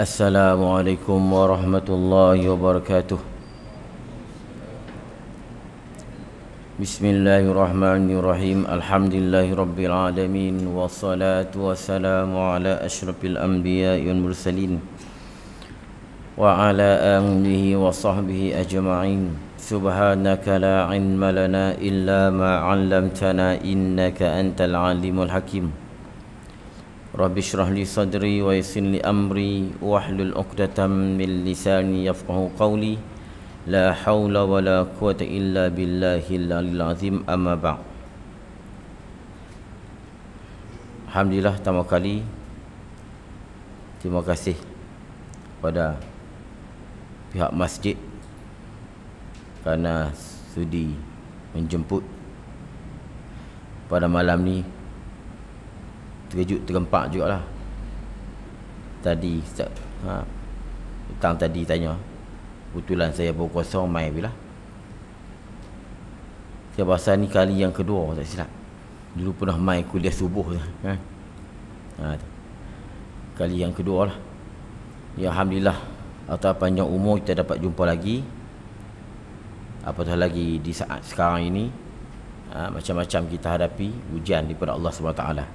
Assalamualaikum warahmatullahi wabarakatuh Bismillahirrahmanirrahim Alhamdulillahirrabbilalamin Wassalatu wassalamu ala ashrafil anbiya wal mursalin Wa ala amnihi wa sahbihi ajma'in Subhanaka la ilma illa ma'allamtana Innaka antal alimul hakim Rabbi syrah li sadri wa yasin li amri wa hlul uqdatan min lisani yafqahu qawli La hawla wa la quwata illa billahi la azim amma ba' Alhamdulillah tamu kali Terima kasih pada pihak masjid Kerana sudi menjemput pada malam ni terkejut terempak jugalah tadi tak ha petang tadi tanya kebetulan saya baru kosong mai bila saya bahasa ni kali yang kedua tak silap dulu pernah mai kuliah subuh kan? ha, ha. kali yang kedua lah ya alhamdulillah atau panjang umur kita dapat jumpa lagi apatah lagi di saat sekarang ini ha, macam-macam kita hadapi ujian daripada Allah Subhanahu taala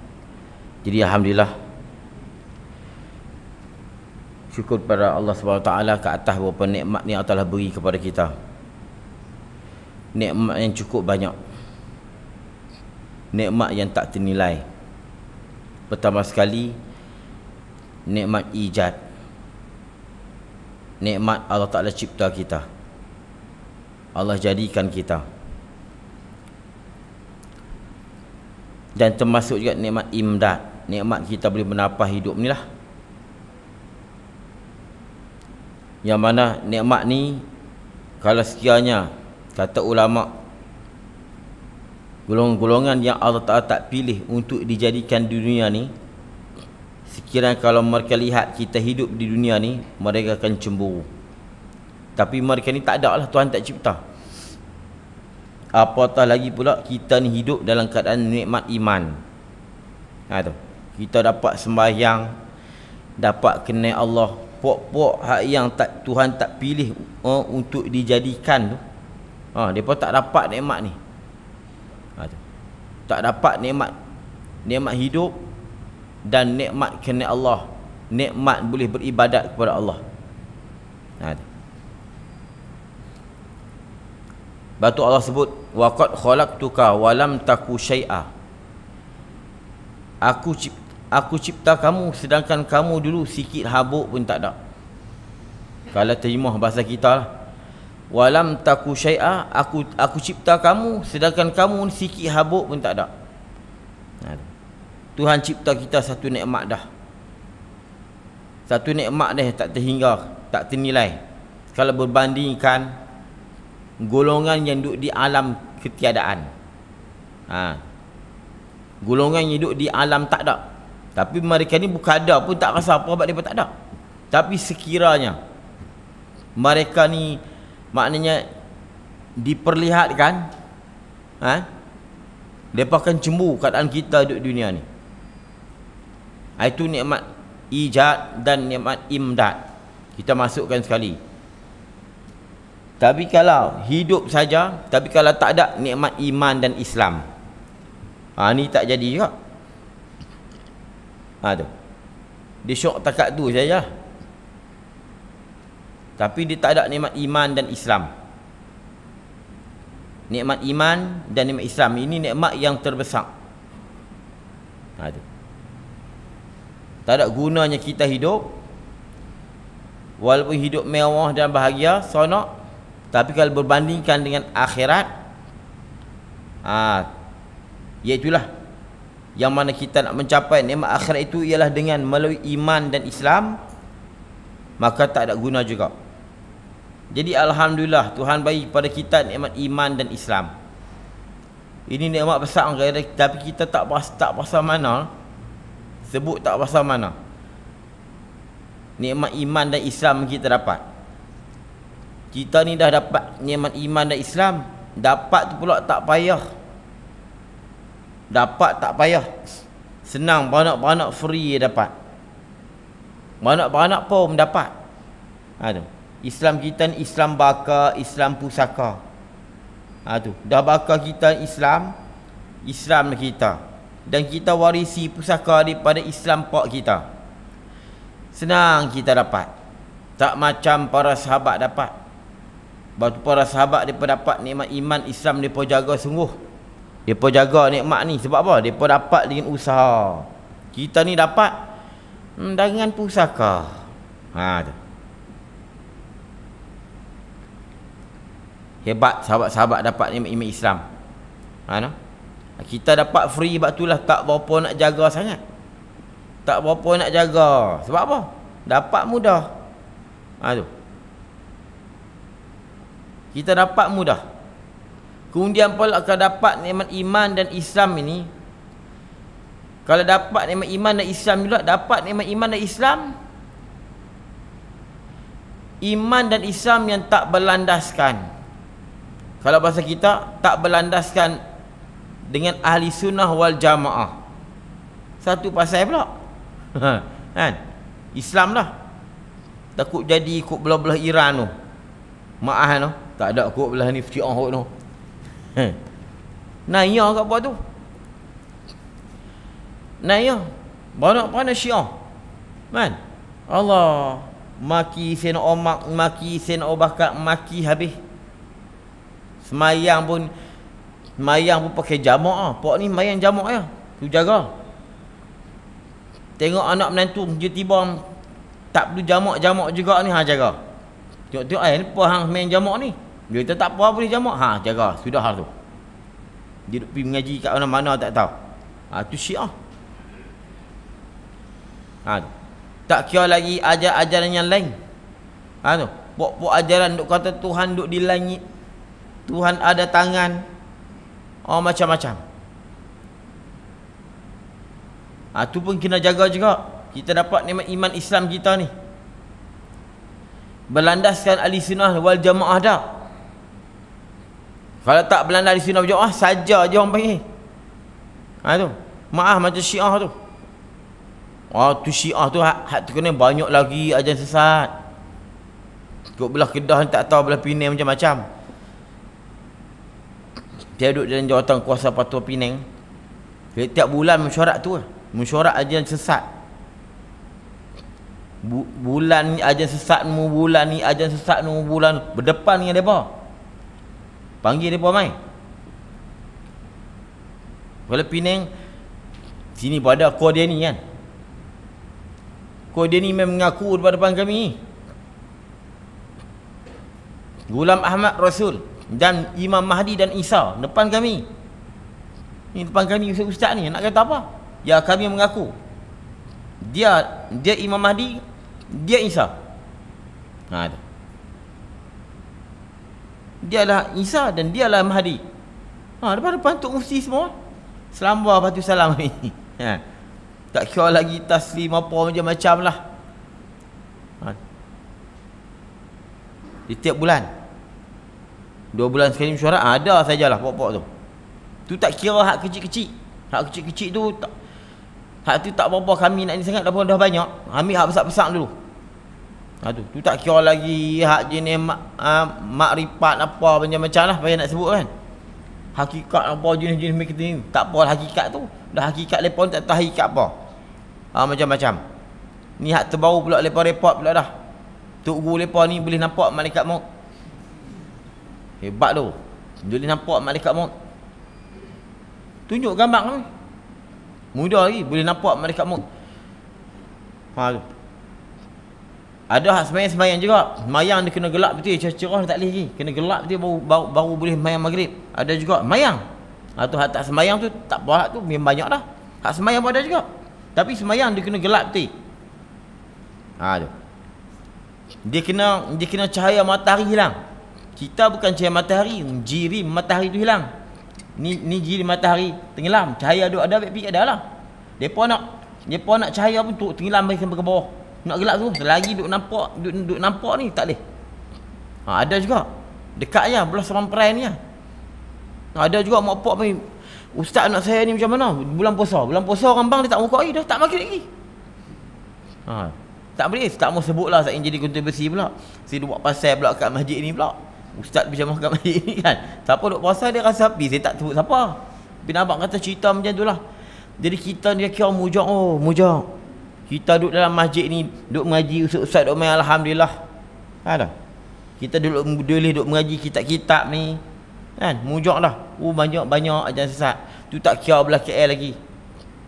jadi alhamdulillah syukur kepada Allah Swt ke atas beberapa nikmat ni Allah telah beri kepada kita. Nikmat yang cukup banyak. Nikmat yang tak ternilai. Pertama sekali nikmat ijad. Nikmat Allah Taala cipta kita. Allah jadikan kita. Dan termasuk juga nikmat imdad nikmat kita boleh bernafas hidup ni lah yang mana nikmat ni kalau sekiranya kata ulama golongan-golongan yang Allah Ta'ala tak pilih untuk dijadikan di dunia ni sekiranya kalau mereka lihat kita hidup di dunia ni mereka akan cemburu tapi mereka ni tak ada lah Tuhan tak cipta apatah lagi pula kita ni hidup dalam keadaan nikmat iman ha, tu kita dapat sembahyang dapat kena Allah puak-puak hak yang tak Tuhan tak pilih uh, untuk dijadikan tu ha uh, tak dapat nikmat ni ha tak dapat nikmat nikmat hidup dan nikmat kena Allah nikmat boleh beribadat kepada Allah ha tu Batu Allah sebut waqad khalaqtuka walam taku syai'a Aku cip. Aku cipta kamu sedangkan kamu dulu sikit habuk pun tak ada. Kalau terjemah bahasa kita lah. Walam taku syai'a aku aku cipta kamu sedangkan kamu sikit habuk pun tak ada. Ha, Tuhan cipta kita satu nikmat dah. Satu nikmat dah tak terhingga, tak ternilai. Kalau berbandingkan golongan yang duduk di alam ketiadaan. Ha. Golongan yang duduk di alam tak ada tapi mereka ni bukan ada pun tak rasa apa sebab mereka tak ada. Tapi sekiranya mereka ni maknanya diperlihatkan ha? Mereka akan cemburu keadaan kita di dunia ni. Ha, itu nikmat ijad dan nikmat imdad. Kita masukkan sekali. Tapi kalau hidup saja, tapi kalau tak ada nikmat iman dan Islam. Ha, ni tak jadi juga. Ya? Ha tu. Dia syok takat tu saja. Tapi dia tak ada nikmat iman dan Islam. Nikmat iman dan nikmat Islam ini nikmat yang terbesar. Ha tu. Tak ada gunanya kita hidup walaupun hidup mewah dan bahagia, seronok tapi kalau berbandingkan dengan akhirat ah ha, iaitu lah yang mana kita nak mencapai nikmat akhirat itu ialah dengan melalui iman dan Islam maka tak ada guna juga jadi alhamdulillah Tuhan bagi pada kita nikmat iman dan Islam ini nikmat besar tapi kita tak pas tak pasal mana sebut tak pasal mana nikmat iman dan Islam kita dapat kita ni dah dapat nikmat iman dan Islam dapat tu pula tak payah Dapat tak payah Senang beranak-beranak free dapat Beranak-beranak pun mendapat ha, tu. Islam kita ni Islam bakar Islam pusaka ha, tu. Dah bakar kita Islam Islam kita Dan kita warisi pusaka daripada Islam pak kita Senang kita dapat Tak macam para sahabat dapat Batu para sahabat mereka dapat nikmat iman Islam mereka jaga sungguh Depa jaga nikmat ni sebab apa? Depa dapat dengan usaha. Kita ni dapat hmm, dengan pusaka. Ha tu. Hebat sahabat-sahabat dapat nikmat iman Islam. Ha no? Kita dapat free sebab tulah tak berapa nak jaga sangat. Tak berapa nak jaga. Sebab apa? Dapat mudah. Ha tu. Kita dapat mudah. Kemudian pula kalau dapat nikmat iman dan Islam ini kalau dapat nikmat iman dan Islam juga dapat nikmat iman dan Islam iman dan Islam yang tak berlandaskan kalau bahasa kita tak berlandaskan dengan ahli sunnah wal jamaah satu pasal pula kan Islam lah takut jadi ikut belah-belah Iran tu maahan tu tak ada ikut belah ni fiqah tu Hmm. Naya kat buat tu. Naya. Banyak-banyak syiah. Man. Allah. Maki sen omak. Maki sen obakat. Maki habis. Semayang pun. Semayang pun pakai jamak lah. Pak ni semayang jamak lah. Tu jaga. Tengok anak menantu. Dia tiba. Tak perlu jamak-jamak juga ni. Ha jaga. Tengok-tengok. Eh, apa hang main jamak ni? Dia kata tak apa boleh jamak. Ha jaga sudah hal tu. Dia pergi mengaji kat mana-mana tak tahu. Ha tu Syiah. Ha tu. Tak kira lagi ajar ajaran yang lain. Ha tu. pok buat ajaran duk kata Tuhan duk di langit. Tuhan ada tangan. Oh macam-macam. Ha tu pun kena jaga juga. Kita dapat nikmat iman Islam kita ni. Berlandaskan ahli sunnah wal jamaah dah. Kalau tak belanda di sunnah berjemaah saja je orang panggil. Ha tu. Maaf macam Syiah tu. Oh tu Syiah tu hak, hak tu kena banyak lagi ajaran sesat. Kok belah Kedah ni tak tahu belah Pinang macam-macam. Dia duduk dalam jawatan kuasa patua Pinang. Tiap bulan mesyuarat tu. Lah. Mesyuarat ajaran sesat. Bu, bulan ni ajaran sesat mu bulan ni ajaran sesat mu bulan berdepan ada apa? Panggil dia pun main Kalau Penang Sini pada kau kod dia ni kan Kod dia ni memang mengaku Di depan kami Gulam Ahmad Rasul Dan Imam Mahdi dan Isa Depan kami Ini depan kami ustaz-ustaz ni Nak kata apa Ya kami mengaku Dia Dia Imam Mahdi Dia Isa Nah, ha, itu. Dia dialah Isa dan dia dialah Mahdi. Ha, depan-depan tu mufti semua. Selambar batu salam ni. Ha. Tak kira lagi taslim apa macam-macam lah. Ha. Di tiap bulan. Dua bulan sekali mesyuarat ada sajalah pokok-pokok tu. Tu tak kira hak kecil-kecil. Hak kecil-kecil tu tak. Hak tu tak berapa kami nak ni sangat. Dah pun dah banyak. Ambil hak besar-besar dulu. Aduh, tu tak kira lagi hak jenis mak, ah, mak ripat, apa macam-macam lah payah nak sebut kan. Hakikat apa jenis-jenis mikir ni. Tak apa hakikat tu. Dah hakikat lepa tak tahu hakikat apa. Ha, macam-macam. Ni hak terbaru pula lepa repot pula dah. Tok guru lepa ni boleh nampak malaikat maut. Hebat tu. Boleh nampak malaikat maut. Tunjuk gambar ni. Mudah lagi boleh nampak malaikat maut. Ha, ada hak sembahyang sembahyang juga. mayang dia kena gelap betul cerah cerah tak leh lagi. Kena gelap betul baru, baru baru boleh mayang maghrib. Ada juga mayang Atau hak tak sembahyang tu tak apa hak tu memang banyak dah. Hak semayang pun ada juga. Tapi semayang dia kena gelap betul. Ha tu. Dia kena dia kena cahaya matahari hilang. Kita bukan cahaya matahari, jiri matahari tu hilang. Ni ni jiri matahari tenggelam, cahaya tu ada baik ada lah. Depa nak depa nak cahaya pun tu tenggelam baik sampai ke bawah nak gelap tu lagi duk nampak duk, duk nampak ni tak leh ha, ada juga dekat aja belah serampai ni ha, ada juga mak pak ni ustaz anak saya ni macam mana bulan puasa bulan puasa orang bang dia tak buka lagi dah tak makin lagi ha tak boleh tak mau sebut lah. saya jadi kuntu besi pula si duk buat pasal pula kat masjid ni pula ustaz macam kat masjid ni kan siapa duk puasa dia rasa api saya tak sebut siapa bin abang kata cerita macam tu lah jadi kita ni kira mujak oh mujak kita duduk dalam masjid ni Duduk mengaji Ustaz-ustaz duduk main Alhamdulillah Ada Kita duduk Boleh duduk mengaji kitab-kitab ni Kan Mujak lah Oh banyak-banyak Ajan sesat Tu tak kira belah KL lagi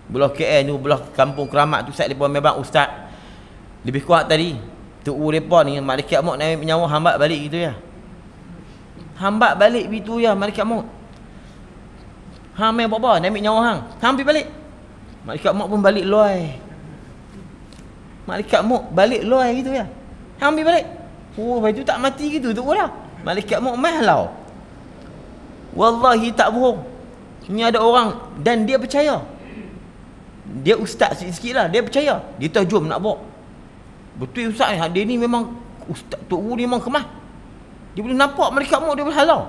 Belah KL ni Belah kampung keramat tu Ustaz mereka memang Ustaz Lebih kuat tadi Tu U mereka ni Malikat mok naik nyawa Hambat balik gitu ya Hambat balik gitu ya Malikat mok Hamil apa-apa Naik nyawa hang Hampir balik Malikat mok pun balik luar Malaikat mu balik lo air gitu ya. Hang ambil balik. Oh, baju tak mati gitu tu lah. Malaikat mu mah lah. Wallahi tak bohong. Ini ada orang dan dia percaya. Dia ustaz sikit-sikit lah. Dia percaya. Dia tahu jom nak bawa. Betul ustaz ni. Dia ni memang ustaz tu ni memang kemah. Dia boleh nampak malaikat mu dia boleh halau.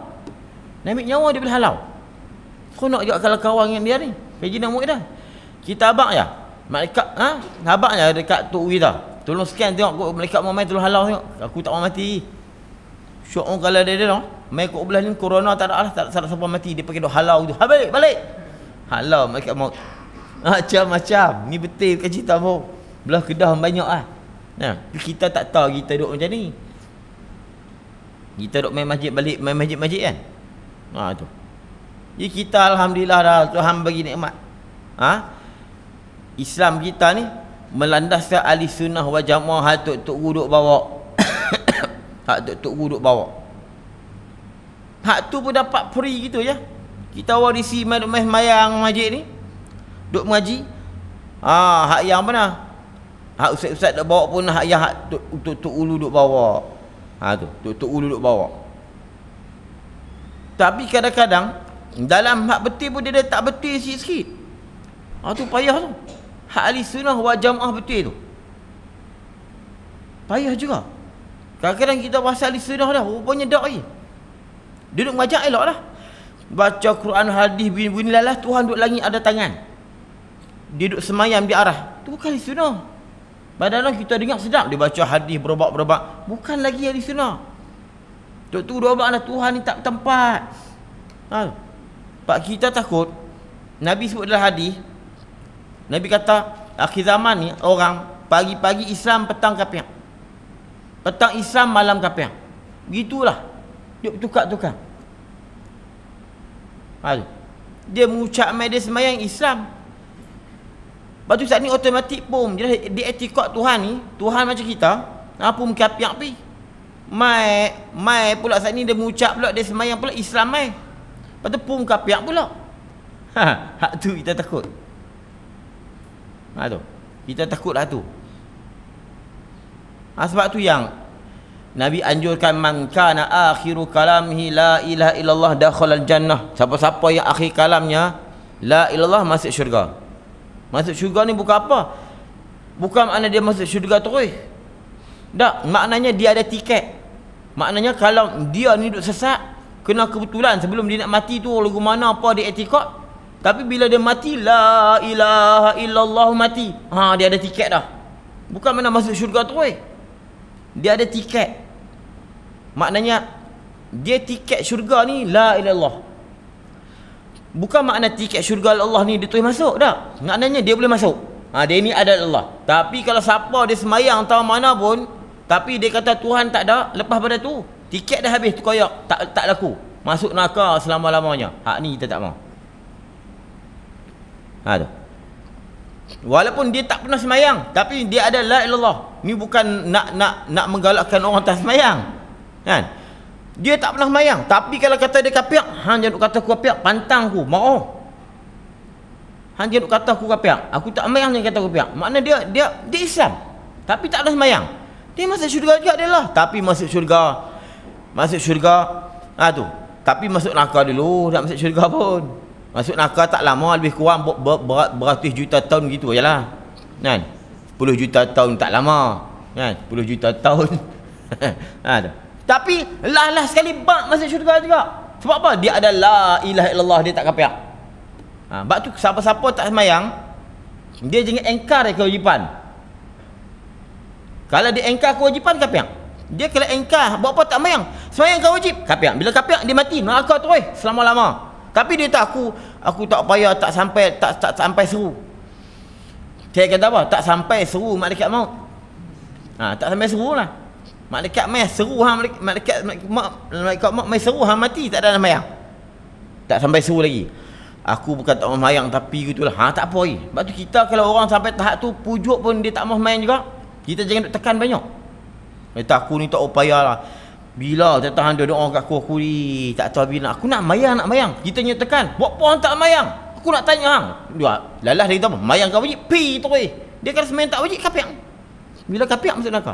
Nak ambil nyawa dia boleh halau. Kau nak juga kalau kawan dengan dia ni. Pergi nak muat dah. Kita abang ya. Malaikat ha? Sahabatnya dekat Tok Wida. Tolong scan tengok kot malaikat mau mati tolong halau tengok. Aku tak mau mati. Syok orang kalau dia dia Mai kot belah ni corona tak ada lah. Tak ada siapa mati. Dia pakai duk halau tu. Habis balik, balik. Halau malaikat mau Macam-macam. Ni betul kan cerita apa. Belah kedah banyak lah. Nah, ha? kita tak tahu kita duduk macam ni. Kita duduk main masjid balik. Main masjid-masjid kan. Ha tu. Jadi ya, kita Alhamdulillah dah. Tuhan bagi nikmat. Ha? Islam kita ni melandaskan ahli sunnah wal jamaah hak tok tok guru bawa. hak tok tok guru bawa. Hak tu pun dapat free gitu ya. Kita warisi madrasah mayang masjid ni duk mengaji. Ha hak yang mana? Hak ustaz-ustaz dak bawa pun hak yang hak tok tok tok ulu duk bawa. Ha tu, tok tok ulu duk bawa. Tapi kadang-kadang dalam hak betul pun dia tak betul sikit-sikit. Ha tu payah tu hak ahli sunnah wal jamaah betul tu payah juga kadang-kadang kita bahas ahli sunnah dah rupanya dak duduk majak elok lah baca Quran hadis bunyi-bunyi lah Tuhan duduk langit ada tangan duduk semayam di arah tu bukan ahli sunnah Padahal kita dengar sedap dia baca hadis berobak-berobak. Bukan lagi ahli sunnah. Tok tu dua anak lah, Tuhan ni tak tempat. Ha. Pak kita takut Nabi sebut dalam hadis Nabi kata akhir zaman ni orang pagi-pagi Islam petang kafir. Petang Islam malam kafir. Begitulah. Dia tukar-tukar. Hal. Dia mengucap medis semayang Islam. Batu saat ni otomatik pun dia di etikot Tuhan ni, Tuhan macam kita, apa mungkin api api. Mai, mai pula saat ni dia mengucap pula dia semayang pula Islam mai. Lepas tu pun kapiak pula. Ha, hak tu kita takut ha, tu. Kita takutlah tu ha, Sebab tu yang Nabi anjurkan Man kana akhiru kalamhi La ilaha illallah dakhalal jannah Siapa-siapa yang akhir kalamnya La ilallah masuk syurga Masuk syurga ni bukan apa Bukan makna dia masuk syurga terus Tak, maknanya dia ada tiket Maknanya kalau dia ni duduk sesat Kena kebetulan sebelum dia nak mati tu Lagu mana apa dia etikot tapi bila dia mati la ilaha illallah mati. Ha dia ada tiket dah. Bukan mana masuk syurga tu eh. Dia ada tiket. Maknanya dia tiket syurga ni la ilallah. Bukan makna tiket syurga Allah ni dia tu masuk dah. Maknanya dia boleh masuk. Ha dia ni ada Allah. Tapi kalau siapa dia semayang tahu mana pun tapi dia kata Tuhan tak ada lepas pada tu tiket dah habis tu koyak tak tak laku. Masuk nakal selama-lamanya. Hak ni kita tak mau. Ha tu. Walaupun dia tak pernah semayang Tapi dia ada la ilallah Ni bukan nak nak nak menggalakkan orang tak semayang Kan Dia tak pernah semayang Tapi kalau kata dia kapiak Han jangan kata aku kapiak Pantang aku Mau Han jangan kata aku kapiak Aku tak semayang jangan kata aku kapiak Maknanya dia, dia dia Islam Tapi tak pernah semayang Dia masuk syurga juga dia lah Tapi masuk syurga Masuk syurga Ha tu Tapi masuk neraka dulu Nak masuk syurga pun Masuk neraka tak lama lebih kurang ber, ber, ber, beratus juta tahun gitu ajalah. Kan? 10 juta tahun tak lama. Kan? 10 juta tahun. ha, tu. Tapi lah-lah sekali bak masuk syurga juga. Sebab apa? Dia ada la ilaha illallah dia tak kapiak. Ha, bak tu siapa-siapa tak semayang dia jangan engkar kewajipan. Kalau dia engkar kewajipan kapiak. Dia kena engkar buat apa tak semayang? Semayang kau wajib. Kapiak. Bila kapiak dia mati neraka terus selama-lama. Tapi dia tak aku aku tak payah tak sampai tak tak, tak sampai seru dia kata apa tak sampai seru malaikat mau. ha, tak sampai seru lah malaikat mai seru ha malaikat malaikat maut mai seru ha mati tak ada nama tak sampai seru lagi aku bukan tak mau mayang tapi gitulah ha tak apa lagi sebab tu kita kalau orang sampai tahap tu pujuk pun dia tak mau main juga kita jangan tekan banyak kata aku ni tak upayalah oh, bila tak tahan dia doa kat aku aku ni Tak tahu bila Aku nak mayang nak mayang Kita nyatakan Buat apa orang tak mayang Aku nak tanya hang Dia lalas dia kata apa Mayang kau wajib Pi tu eh Dia kata semayang tak wajib kapiak Bila kapiak maksud nak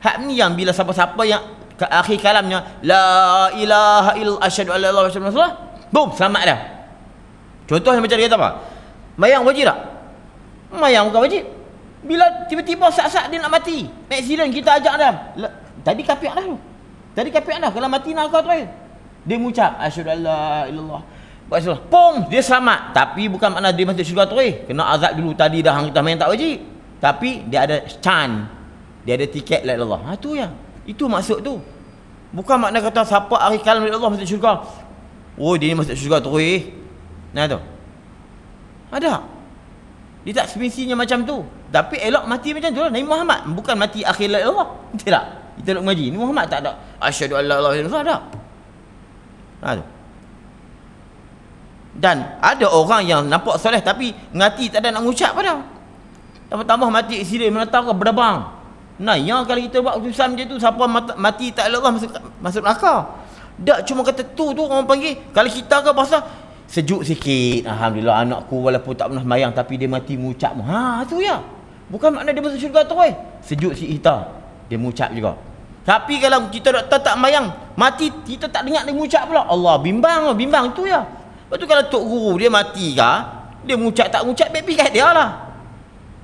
Hak ni yang bila siapa-siapa yang ke akhir kalamnya la ilaha illa asyhadu alla ilaha illallah boom selamat dah yang macam dia kata apa mayang wajib tak mayang kau wajib bila tiba-tiba sak-sak dia nak mati accident kita ajak dah tadi kapiak dah tu Tadi kapit anda kalau mati nak kau terakhir. Dia mengucap asyhadu alla Allah. Buat Pong, dia selamat. Tapi bukan makna dia masuk syurga terakhir. Kena azab dulu tadi dah hang kita main tak wajib. Tapi dia ada chan. Dia ada tiket la ilallah. Ha tu yang. Itu maksud tu. Bukan makna kata siapa hari kalam la ilallah masuk syurga. Oh, dia ni masuk syurga terakhir. Nah tu. Ada. Dia tak semisinya macam tu. Tapi elok mati macam tu lah. Nabi Muhammad. Bukan mati akhir la ilallah. Tidak kita nak mengaji ni Muhammad tak ada asyhadu alla ilaha illallah tak ada ha, dan ada orang yang nampak soleh tapi ngati tak ada nak mengucap pada tambah tambah mati sirih menatar berdebang nah yang kalau kita buat keputusan macam tu siapa mati tak ada Allah masuk masuk neraka tak cuma kata tu tu orang panggil kalau kita ke pasal sejuk sikit alhamdulillah anakku walaupun tak pernah mayang tapi dia mati mengucap ha tu ya bukan makna dia masuk syurga tu eh sejuk si ita dia mengucap juga tapi kalau kita doktor tak mayang, mati kita tak dengar dia mengucap pula. Allah bimbang, bimbang tu ya. Lepas tu kalau tok guru dia mati ke, dia mengucap tak mengucap baik pikat dia lah.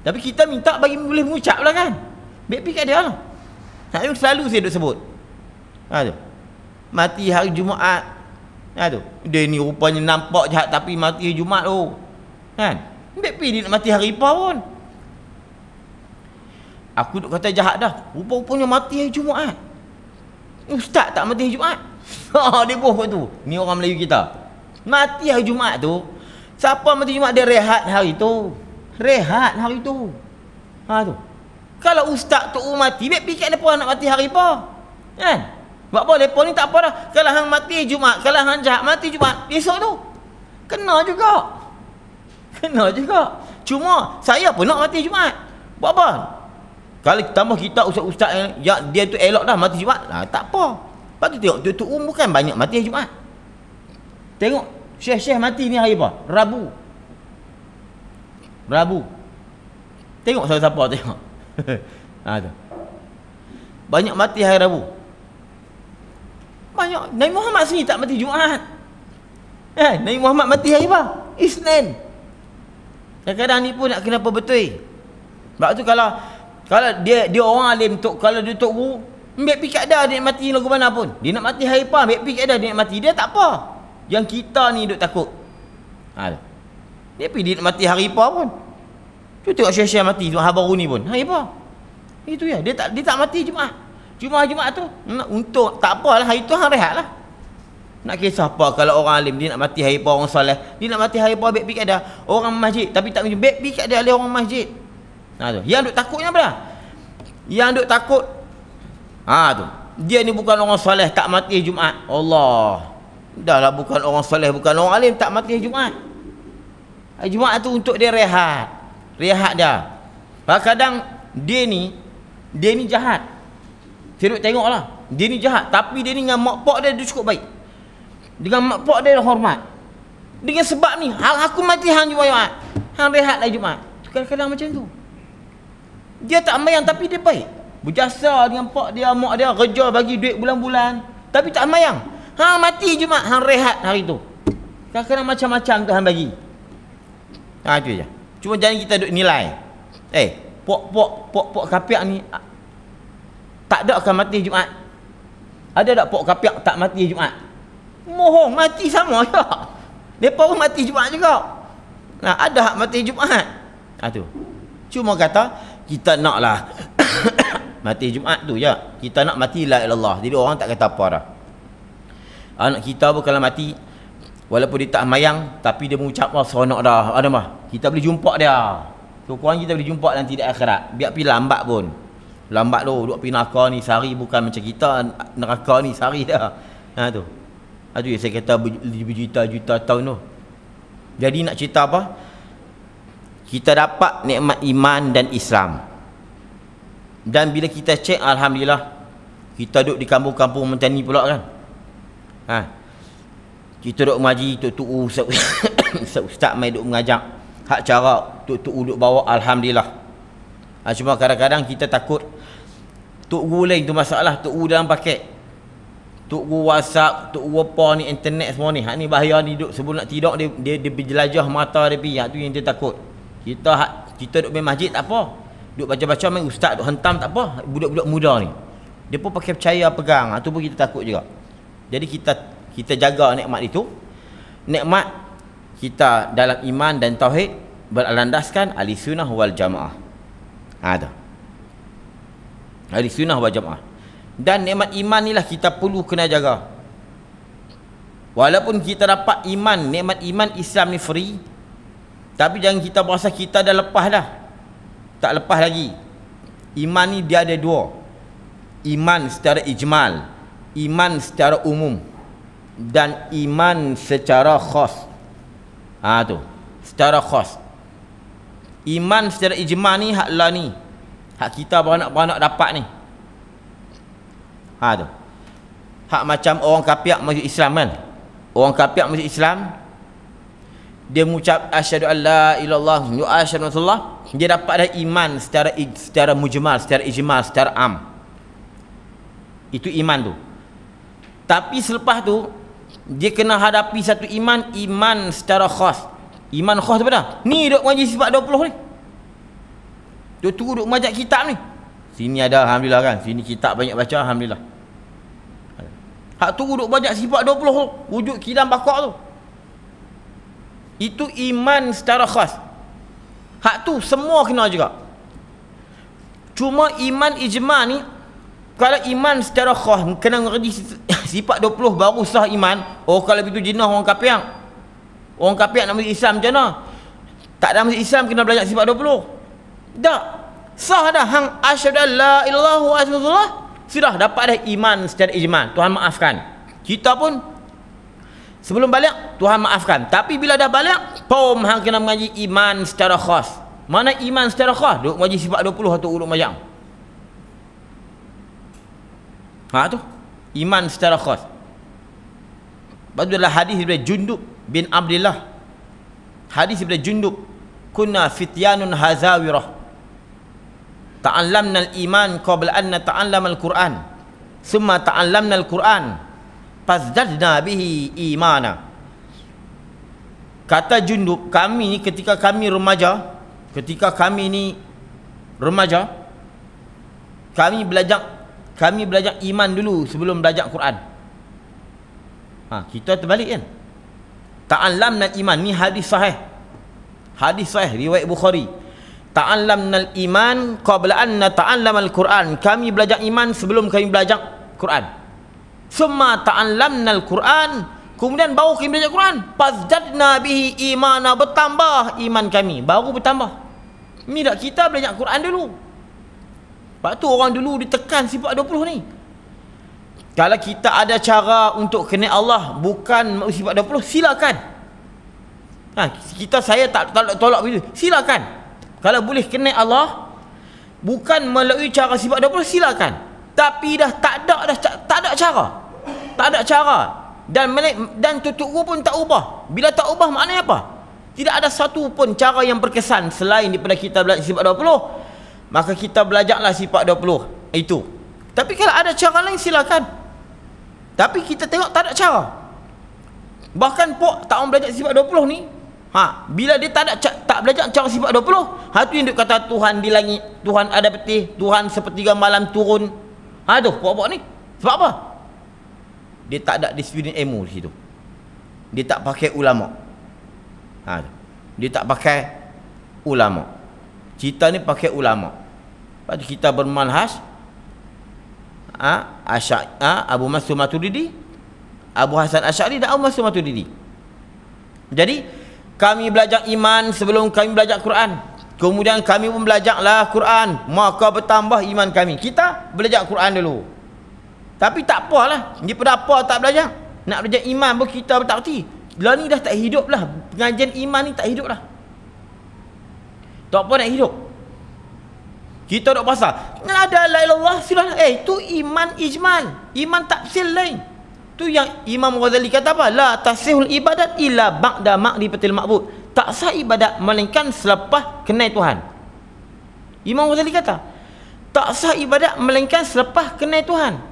Tapi kita minta bagi boleh mengucap lah kan. Baik pikat dia lah. Saya selalu saya duk sebut. Ha tu. Mati hari Jumaat. Ha tu. Dia ni rupanya nampak jahat tapi mati hari Jumaat tu. Oh. Kan? Baik pi dia nak mati hari apa pun. Aku duk kata jahat dah. Rupa-rupanya mati hari Jumaat. Eh, ustaz tak mati hari Jumaat. Ha, dia boh tu. Ni orang Melayu kita. Mati hari Jumaat tu. Siapa mati Jumaat dia rehat hari tu. Rehat hari tu. Ha tu. Kalau ustaz tu mati, baik fikir depa nak mati hari apa? Kan? Buat apa depa ni tak apa dah. Kalau hang mati Jumaat, kalau hang jahat mati Jumaat, esok tu. Kena juga. Kena juga. Cuma saya pun nak mati Jumaat. Buat apa? Kalau kita tambah kita ustaz-ustaz yang, ya, dia tu elok dah mati Jumat. Nah, ha, tak apa. Lepas tu tengok, tu um bukan banyak mati hari Tengok, syekh-syekh mati ni hari apa? Rabu. Rabu. Tengok siapa-siapa tengok. ha, tu. Banyak mati hari Rabu. Banyak. Nabi Muhammad sini tak mati Jumat. Eh, Nabi Muhammad mati hari apa? Isnin. Kadang-kadang ni pun nak kenapa betul. Sebab tu kalau kalau dia dia orang alim tok kalau dia tok guru, ambil pi kat dah dia nak mati lagu mana pun. Dia nak mati hari apa, ambil pi kat dah dia nak mati. Dia tak apa. Yang kita ni duk takut. Ha. Dia pi dia nak mati hari apa pun. tu tengok syekh-syekh mati tu baru ni pun. Hari apa? Itu ya, dia tak dia tak mati Jumaat. Jumaat Jumaat tu nak untuk tak apalah hari tu hang rehatlah. Nak kisah apa kalau orang alim dia nak mati hari apa orang soleh. Dia nak mati hari apa baik pi kat dah. Orang masjid tapi tak baik pi kat dah orang masjid. Ha tu. Yang duk takutnya apa Yang duk takut ha tu. Dia ni bukan orang soleh tak mati Jumaat. Allah. Dahlah bukan orang soleh, bukan orang alim tak mati Jumaat. Hari Jumaat tu untuk dia rehat. Rehat dia. Ha, Kadang-kadang dia ni dia ni jahat. Tidur tengoklah. Dia ni jahat tapi dia ni dengan mak pak dia dia cukup baik. Dengan mak pak dia hormat. Dengan sebab ni hal aku mati hang Jumaat. Hang rehatlah Jumaat. Kadang-kadang macam tu. Dia tak mayang tapi dia baik. Berjasa dengan pak dia, mak dia, kerja bagi duit bulan-bulan. Tapi tak mayang. Ha mati je mak. Ha rehat hari tu. Kadang-kadang macam-macam Tuhan bagi. Ha tu je. Cuma jangan kita duduk nilai. Eh, pok-pok, pok-pok kapiak ni. Tak ada akan mati Jumat. Ada tak pok kapiak tak mati Jumat? Mohong, mati sama je. Mereka pun mati Jumat juga. Nah, ada hak mati Jumat. Ha tu. Cuma kata, kita nak lah mati Jumaat tu ya. Kita nak mati la ilallah. Jadi orang tak kata apa dah. Anak kita pun kalau mati walaupun dia tak mayang tapi dia mengucap wah seronok dah. Ada mah. Kita boleh jumpa dia. So kurang kita boleh jumpa nanti di akhirat. Biar pi lambat pun. Lambat tu duk pergi neraka ni sehari bukan macam kita neraka ni sehari dah. Ha tu. Aduh saya kata berjuta-juta tahun tu. Jadi nak cerita apa? kita dapat nikmat iman dan Islam dan bila kita cek Alhamdulillah kita duduk di kampung-kampung macam ni pula kan ha. kita duduk mengaji tuk-tuk ustaz, ustaz main duduk mengajak hak cara tuk-tuk duduk bawa Alhamdulillah ha. cuma kadang-kadang kita takut tuk guru lain tu masalah tuk guru dalam paket tuk guru whatsapp tuk guru apa ni internet semua ni hak ni bahaya ni duduk sebelum nak tidur dia, dia, dia berjelajah mata dia pihak tu yang dia takut kita hak kita duduk main masjid tak apa. Duduk baca-baca main ustaz duduk hentam tak apa. Budak-budak muda ni. Dia pun pakai percaya pegang. Itu ha, pun kita takut juga. Jadi kita kita jaga nikmat itu. Nikmat kita dalam iman dan tauhid berlandaskan ahli sunnah wal jamaah. Ha tu. Ahli sunnah wal jamaah. Dan nikmat iman inilah kita perlu kena jaga. Walaupun kita dapat iman, nikmat iman Islam ni free, tapi jangan kita berasa kita dah lepas dah. Tak lepas lagi. Iman ni dia ada dua. Iman secara ijmal. Iman secara umum. Dan iman secara khas. Ha tu. Secara khas. Iman secara ijmal ni hak lah ni. Hak kita beranak-beranak dapat ni. Ha tu. Hak macam orang kapiak masuk Islam kan. Orang kapiak masuk Islam dia mengucap asyhadu alla ilallah wa asyhadu rasulullah dia dapat ada iman secara secara mujmal secara ijmal secara am itu iman tu tapi selepas tu dia kena hadapi satu iman iman secara khas iman khas tu apa dah ni duk mengaji sifat 20 ni dia turun duk majak kitab ni sini ada alhamdulillah kan sini kitab banyak baca alhamdulillah hak tu duk banyak sifat 20 wujud kilang bakar tu itu iman secara khas. Hak tu semua kena juga. Cuma iman ijma ni kalau iman secara khas kena ngerti sifat 20 baru sah iman. Oh kalau begitu jinah orang kafir. Orang kafir nak masuk Islam macam mana? Tak ada masuk Islam kena belajar sifat 20. Tak. Sah dah hang asyhadu an la Sudah dapat dah iman secara ijma. Tuhan maafkan. Kita pun Sebelum balik, Tuhan maafkan. Tapi bila dah balik, pom hang kena mengaji iman secara khas. Mana iman secara khas? Duk mengaji sifat 20 atau ulum majang. Ha tu. Iman secara khas. Batu adalah hadis daripada Jundub bin Abdullah. Hadis daripada Jundub. Kuna fityanun hazawirah. Ta'allamna iman qabla anna ta'allam quran Summa ta'allamna quran fazdadna bihi imana kata junub kami ni ketika kami remaja ketika kami ni remaja kami belajar kami belajar iman dulu sebelum belajar Quran ha, kita terbalik kan ta'alam nak iman ni hadis sahih hadis sahih riwayat Bukhari ta'alam nal iman qabla an ta'allama al-Quran kami belajar iman sebelum kami belajar Quran Thumma ta'allamnal Qur'an Kemudian baru kami belajar Quran. Fazdadna bihi imana bertambah iman kami. Baru bertambah. Ini tak kita belajar Quran dulu. Sebab tu orang dulu ditekan sifat 20 ni. Kalau kita ada cara untuk kena Allah bukan sifat 20, silakan. Ha, kita saya tak tolak, tolak begitu. Silakan. Kalau boleh kena Allah bukan melalui cara sifat 20, silakan. Tapi dah tak ada dah tak ada cara tak ada cara dan dan tutup pun tak ubah bila tak ubah maknanya apa tidak ada satu pun cara yang berkesan selain daripada kita belajar sifat 20 maka kita belajarlah sifat 20 itu tapi kalau ada cara lain silakan tapi kita tengok tak ada cara bahkan pok tak mau belajar sifat 20 ni ha bila dia tak ada tak belajar cara sifat 20 hati tu kata Tuhan di langit Tuhan ada peti Tuhan sepertiga malam turun ha tu pok-pok ni sebab apa dia tak ada disiplin ilmu di situ dia tak pakai ulama ha dia tak pakai ulama kita ni pakai ulama lepas tu kita bermanhas ha asyak ha? Abu Mas'ud Maturidi Abu Hasan Asy'ari dan Abu Mas'ud Maturidi jadi kami belajar iman sebelum kami belajar Quran Kemudian kami pun belajarlah Quran. Maka bertambah iman kami. Kita belajar Quran dulu. Tapi tak apalah. Dia pada apa tak belajar. Nak belajar iman pun kita pun tak kerti. Lah ni dah tak hidup lah. Pengajian iman ni tak hidup lah. Tak apa nak hidup. Kita duduk pasal. Ada Allah silah. Eh, tu iman ijmal. Iman tafsir lain. Tu yang Imam Ghazali kata apa? La tasihul ibadat illa ba'da ma'rifatil ma'bud. Tak sah ibadat melainkan selepas kenai Tuhan. Imam Ghazali kata, tak sah ibadat melainkan selepas kenai Tuhan.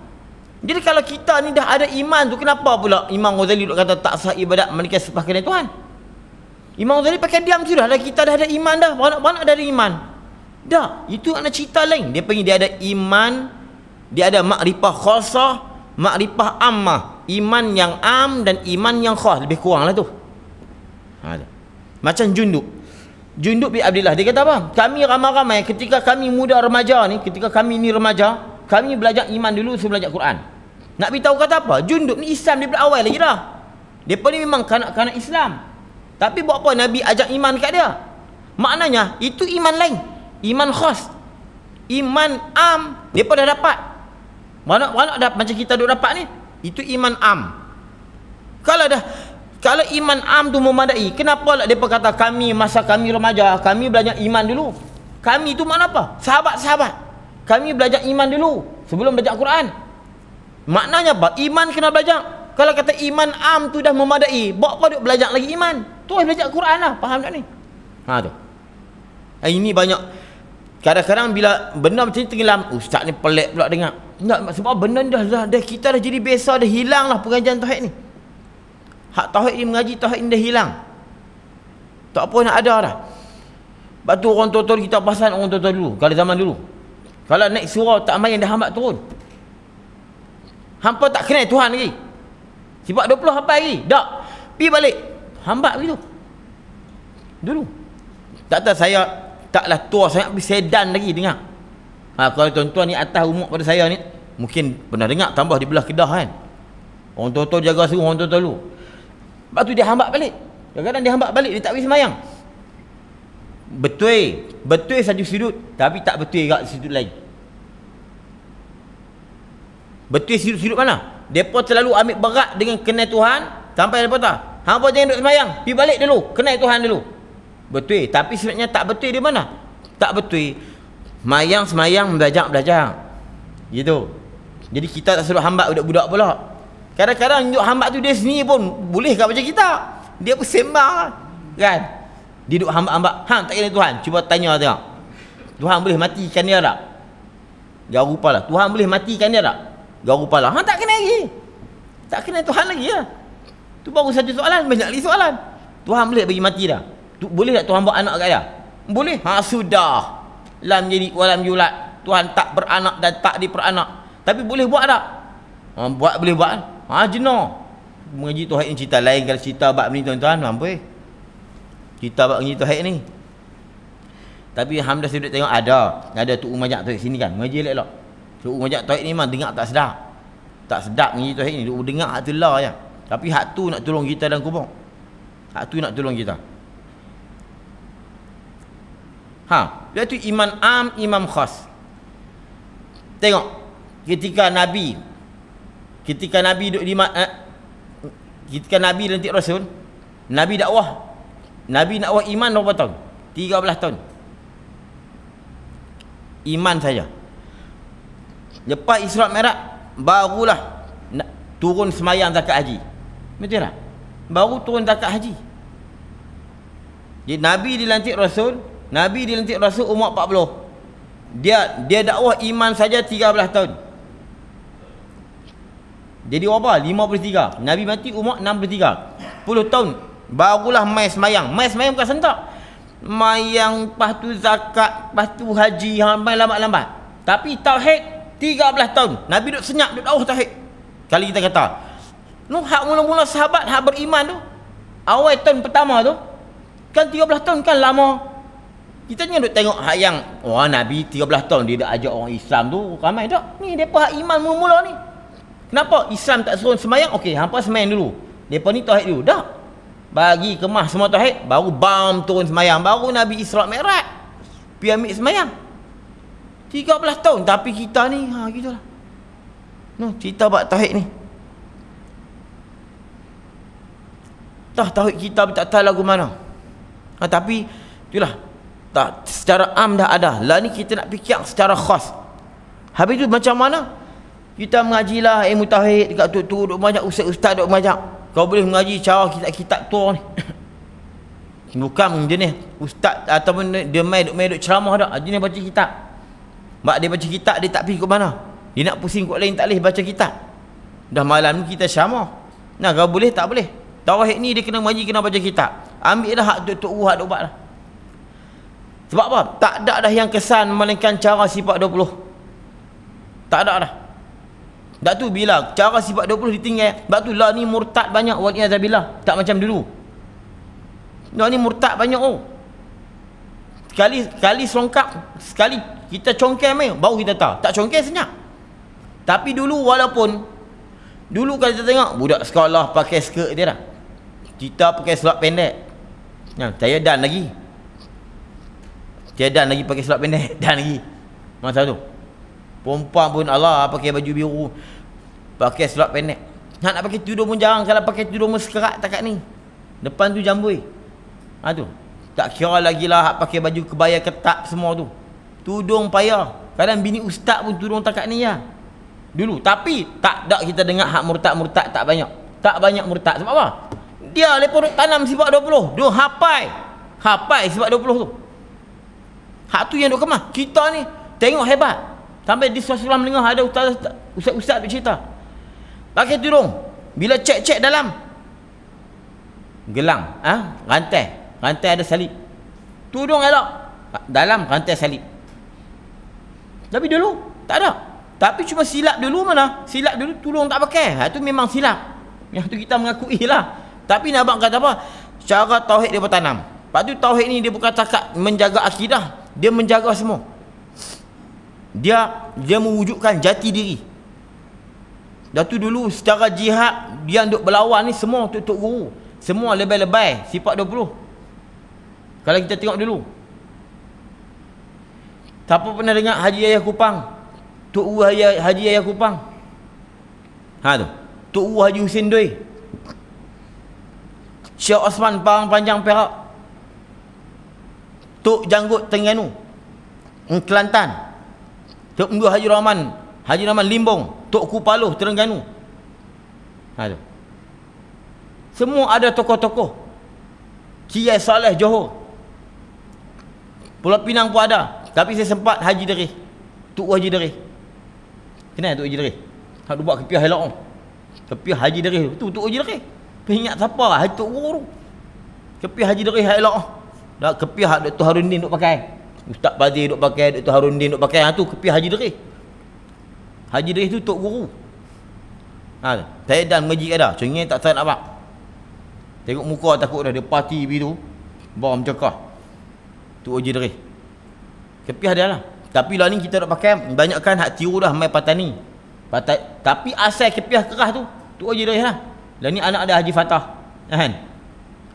Jadi kalau kita ni dah ada iman tu kenapa pula Imam Ghazali duk kata tak sah ibadat menikah sepah kena Tuhan? Imam Ghazali pakai diam sudah dah kita dah ada iman dah, banyak-banyak dah ada iman. Dah, itu ada cerita lain. Dia panggil dia ada iman, dia ada makrifah khasah, makrifah ammah, iman yang am dan iman yang khas lebih lah tu. Ha, Macam junduk. Junduk bin Abdullah dia kata apa? Kami ramai-ramai ketika kami muda remaja ni, ketika kami ni remaja, kami belajar iman dulu sebelum belajar Quran. Nak beritahu kata apa? Junduk ni Islam dia awal lagi dah. Dia ni memang kanak-kanak Islam. Tapi buat apa Nabi ajak iman kat dia? Maknanya itu iman lain. Iman khas. Iman am Dia pun dah dapat. Mana-mana dah macam kita duk dapat ni? Itu iman am. Kalau dah kalau iman am tu memadai, kenapa lah depa kata kami masa kami remaja, kami belajar iman dulu? Kami tu mana apa? Sahabat-sahabat kami belajar iman dulu sebelum belajar Quran maknanya apa iman kena belajar kalau kata iman am tu dah memadai buat apa duk belajar lagi iman tu harus belajar Quran lah faham tak ni ha tu eh, ini banyak kadang-kadang bila benda macam ni tenggelam ustaz ni pelik pula dengar tak, sebab benda dah, dah, dah, kita dah jadi besar dah hilang lah pengajian tauhid ni hak tauhid ni mengaji tauhid dah hilang tak apa nak ada dah Batu tu orang tua-tua kita pasang orang tua-tua dulu kalau zaman dulu kalau naik surau tak main dah hambat turun. Hampa tak kenal Tuhan lagi. Sibak 20 hampa lagi. Tak. Pi balik. Hambat begitu. Dulu. Tak tahu saya taklah tua saya tapi sedan lagi dengar. Ha, kalau tuan-tuan ni atas umur pada saya ni. Mungkin pernah dengar tambah di belah kedah kan. Orang tuan-tuan jaga suruh orang tuan-tuan dulu. Lepas tu dia hambat balik. Kadang-kadang dia hambat balik. Dia tak pergi semayang. Betul Betul satu sudut Tapi tak betul kat sudut lain Betul sudut-sudut mana Mereka terlalu ambil berat dengan kenai Tuhan Sampai mereka tak Hampa jangan duduk semayang Pergi balik dulu Kenai Tuhan dulu Betul Tapi sebenarnya tak betul di mana Tak betul Mayang semayang belajar-belajar Gitu Jadi kita tak suruh hambat budak-budak pula Kadang-kadang nyuk hambat tu dia sendiri pun Boleh kat macam kita Dia pun sembah Kan duduk hamba-hamba hang tak kena Tuhan cuba tanya tengok Tuhan boleh matikan dia tak jauh lah. Tuhan boleh matikan dia tak jauh lah. hang tak kena lagi tak kena Tuhan lagi lah tu baru satu soalan banyak lagi soalan Tuhan boleh bagi mati dah tu, boleh tak Tuhan buat anak kat dia boleh ha sudah lam jadi walam yulat Tuhan tak beranak dan tak diperanak tapi boleh buat tak ha, buat boleh buat ha jenuh mengaji Tuhan yang cerita lain kalau cerita bab ni tuan-tuan mampu eh kita buat ngaji tauhid ni tapi alhamdulillah sudah tengok ada ada tu umajak tauhid sini kan ngaji elok-elok tu umajak tauhid ni memang dengar tak sedap tak sedap ngaji tauhid ni dengar hak tu lah ya. tapi hak tu nak tolong kita dalam kubur hak tu nak tolong kita ha dia tu iman am imam khas tengok ketika nabi ketika nabi duduk di eh, ketika nabi dan rasul nabi dakwah Nabi nak awak iman berapa tahun? 13 tahun. Iman saja. Lepas Israq Merak, barulah nak turun semayang zakat haji. Betul tak? Baru turun zakat haji. Jadi Nabi dilantik Rasul, Nabi dilantik Rasul umur 40. Dia dia dakwah iman saja 13 tahun. Jadi berapa? 53. Nabi mati umur 63. 10 tahun Barulah mai semayang. Mai semayang bukan sentak. Mayang, lepas tu zakat, lepas tu haji, mai lambat-lambat. Tapi tauhid, 13 tahun. Nabi duduk senyap, duduk awal tauhid. Kali kita kata, nu hak mula-mula sahabat, hak beriman tu, awal tahun pertama tu, kan 13 tahun kan lama. Kita ni duduk tengok hak yang, wah Nabi 13 tahun dia dah ajak orang Islam tu, ramai tak? Ni, mereka hak iman mula-mula ni. Kenapa? Islam tak suruh semayang? Okey, hampa semayang dulu. Mereka ni tauhid dulu. Dah bagi kemah semua tauhid baru bam turun semayang baru Nabi Isra Mi'raj pi ambil semayang 13 tahun tapi kita ni ha gitulah no cerita bab tauhid ni tah tauhid kita tak tahu lagu mana ha tapi itulah tak secara am dah ada lah ni kita nak fikir secara khas habis tu macam mana kita mengajilah ilmu tauhid dekat tu-tu duk banyak ustaz-ustaz duk banyak kau boleh mengaji cara kitab-kitab tua ni bukan jenis ustaz ataupun dia main duk main duk ceramah dah jenis baca kitab mak dia baca kitab dia tak pergi ke mana dia nak pusing kot lain tak boleh baca kitab dah malam ni kita ceramah nah kau boleh tak boleh tauhid ni dia kena mengaji kena baca kitab ambil dah hak tu tu hak duk lah sebab apa tak ada dah yang kesan melainkan cara sifat 20 tak ada dah sebab tu bila cara sifat 20 ditinggal. Eh. Sebab tu lah ni murtad banyak. Waliyahzabilah. Tak macam dulu. Lah ni murtad banyak oh. Sekali sekali serongkap. Sekali kita congkir main. Baru kita tahu. Tak congkir senyap. Tapi dulu walaupun. Dulu kalau kita tengok. Budak sekolah pakai skirt dia dah. Kita pakai selap pendek. Ya, saya dan lagi. Saya dan lagi pakai selap pendek. Dan lagi. Masa tu. Perempuan pun Allah pakai baju biru. Pakai selop pendek. Nak nak pakai tudung pun jarang kalau pakai tudung mesti kerak tak kat ni. Depan tu jambui. Ha tu. Tak kira lagi lah pakai baju kebaya ketat semua tu. Tudung payah. Kadang bini ustaz pun tudung tak kat ni ya. Dulu tapi tak ada kita dengar hak murtad-murtad tak banyak. Tak banyak murtad sebab apa? Dia lah lepo tanam sifat 20. Dia hapai. Hapai sifat 20 tu. Hak tu yang duk kemah. Kita ni tengok hebat. Sampai di Rasulullah mendengar ada ustaz-ustaz bercerita. Pakai tudung. Bila cek-cek dalam. Gelang. Ha? Rantai. Rantai ada salib. Tudung elok. Dalam rantai salib. Tapi dulu tak ada. Tapi cuma silap dulu mana? Silap dulu tudung tak pakai. Ha, itu memang silap. Yang tu kita mengakui lah. Tapi Nabak kata apa? Cara tauhid dia bertanam. Lepas tu tauhid ni dia bukan cakap menjaga akidah. Dia menjaga semua dia dia mewujudkan jati diri dah tu dulu secara jihad dia duk berlawan ni semua tutup guru semua lebay-lebay sifat 20 kalau kita tengok dulu siapa pernah dengar Haji Ayah Kupang Tok Guru Haji, Haji Ayah Kupang ha tu Tok Guru Haji Husin Doi Syekh Osman Parang Panjang Perak Tok Janggut Tengganu Kelantan Tunggu Haji Rahman Haji Rahman Limbong Tok Kupaloh Terengganu ha, Semua ada tokoh-tokoh Kiai Saleh Johor Pulau Pinang pun ada Tapi saya sempat Haji dari, Tok Haji dari. Kenal ya Tok Haji dari. Tak ada buat kepiah elok Kepiah Haji dari, Itu Tok Haji Deri Pengingat siapa Haji Tok Guru Kepiah Haji Deri Elok Kepiah Tok Harun Din Tok pakai Ustaz Fazil duk pakai, Dr. Harundin duk pakai, ha tu kepi Haji Deris. Haji Deris tu tok guru. Ha, saya dan ngaji ada. Cengeng tak tahu nak apa. Tengok muka takut dah dia parti bi tu. Bom cekah. Tu Haji Deris. Kepi ada lah. Tapi lah ni kita nak pakai banyakkan hak tiru dah mai patani. Patai, tapi asal kepiah kerah tu tu Haji Deris lah. Dan lah ni anak ada Haji Fatah. Eh, kan?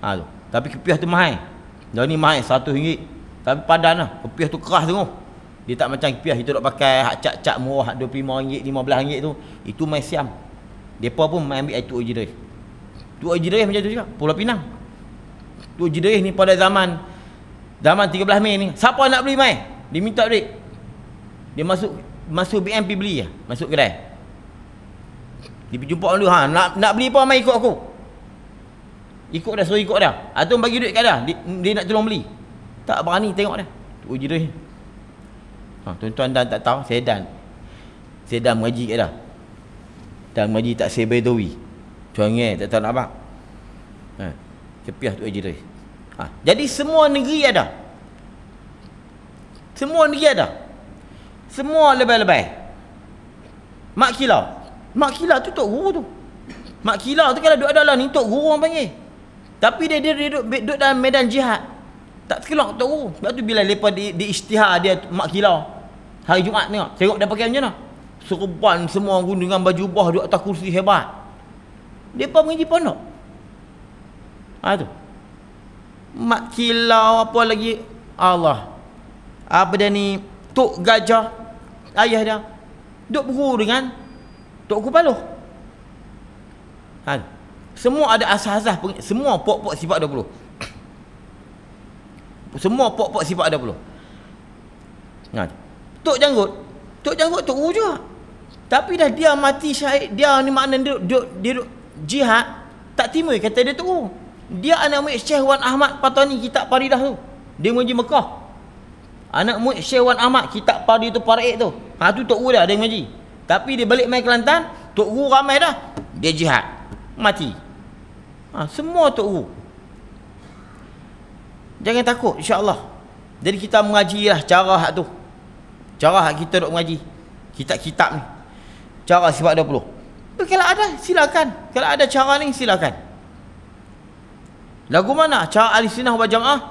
Ha tu. Tapi kepiah tu mahal. Lah dan ni mahal 100 ringgit. Tapi padan lah. Kepiah tu keras tengok. Dia tak macam kepiah itu nak pakai hak cak-cak murah hak RM25, RM15 tu. Itu main siam. Mereka pun main ambil air Tuk Haji Dayah. Tuk Haji Dayah macam tu juga. Pulau Pinang. Tuk Haji Dayah ni pada zaman zaman 13 Mei ni. Siapa nak beli main? Dia minta duit. Dia masuk masuk BMP beli ya, Masuk kedai. Dia pergi jumpa dulu. Ha, nak, nak beli apa main ikut aku? Ikut dah, suruh ikut dah. Atau bagi duit kat dah. Dia, dia nak tolong beli. Tak berani tengok dia. Uji dia. Ha, tuan-tuan dan tak tahu sedan. Sedan mengaji ke dah. Dan mengaji tak sebe dowi. Cuangai tak tahu nak apa. Ha. Cepiah tu uji dia. Ha, jadi semua negeri ada. Semua negeri ada. Semua lebay-lebay. Mak kilau. Mak kilau tu tok guru tu. Mak kilau tu kalau duduk adalah ni tok guru orang panggil. Tapi dia dia duduk, duduk dalam medan jihad. Tak terkeluar tu, tak Sebab tu bila lepas di, di istihar dia mak kilau Hari Jumaat tengok. Tengok dia pakai macam mana. Serban semua orang dengan baju bah di atas kursi hebat. Depa mengaji pondok. Ha tu. Mak kilau apa lagi? Allah. Apa dia ni? Tok gajah ayah dia duk guru dengan tok kupaloh. Ha. Semua ada asas-asas semua pok-pok sifat 20. Semua pok-pok sifat ada puluh. Nah. Ha. Tok janggut. Tok janggut tok u juga. Tapi dah dia mati syahid, dia ni makna dia dia, dia jihad tak timur kata dia tok u. Dia anak murid Syekh Wan Ahmad Patani kitab Paridah tu. Dia mengaji Mekah. Anak murid Syekh Wan Ahmad kitab Paridah tu Paraid tu. Ha tu tok u dah dia mengaji. Tapi dia balik main Kelantan, tok u ramai dah. Dia jihad. Mati. Ha, semua tok u. Jangan takut insya-Allah. Jadi kita mengaji lah, cara hak tu. Cara hak kita nak mengaji kitab-kitab ni. Cara sifat 20. Tapi kalau ada silakan. Kalau ada cara ni silakan. Lagu mana cara ahli sunnah wal jamaah?